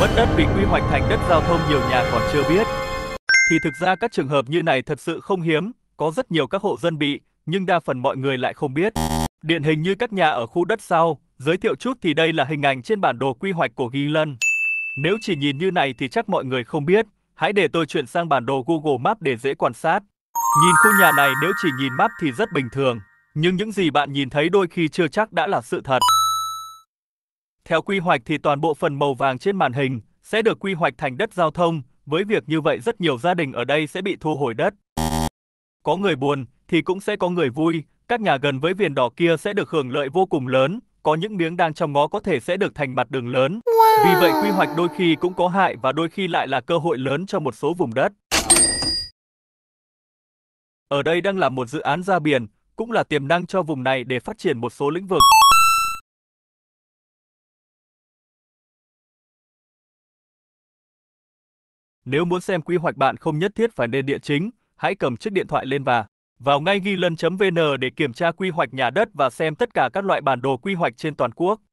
mất đất vì quy hoạch thành đất giao thông nhiều nhà còn chưa biết. Thì thực ra các trường hợp như này thật sự không hiếm, có rất nhiều các hộ dân bị, nhưng đa phần mọi người lại không biết. Điển hình như các nhà ở khu đất sau, giới thiệu chút thì đây là hình ảnh trên bản đồ quy hoạch của Ghi Lân. Nếu chỉ nhìn như này thì chắc mọi người không biết, hãy để tôi chuyển sang bản đồ Google map để dễ quan sát. Nhìn khu nhà này nếu chỉ nhìn map thì rất bình thường, nhưng những gì bạn nhìn thấy đôi khi chưa chắc đã là sự thật. Theo quy hoạch thì toàn bộ phần màu vàng trên màn hình sẽ được quy hoạch thành đất giao thông, với việc như vậy rất nhiều gia đình ở đây sẽ bị thu hồi đất. Có người buồn thì cũng sẽ có người vui, các nhà gần với viền đỏ kia sẽ được hưởng lợi vô cùng lớn, có những miếng đang trong ngó có thể sẽ được thành mặt đường lớn. Vì vậy quy hoạch đôi khi cũng có hại và đôi khi lại là cơ hội lớn cho một số vùng đất. Ở đây đang là một dự án ra biển, cũng là tiềm năng cho vùng này để phát triển một số lĩnh vực. Nếu muốn xem quy hoạch bạn không nhất thiết phải lên địa chính, hãy cầm chiếc điện thoại lên và vào ngay ghi lân.vn để kiểm tra quy hoạch nhà đất và xem tất cả các loại bản đồ quy hoạch trên toàn quốc.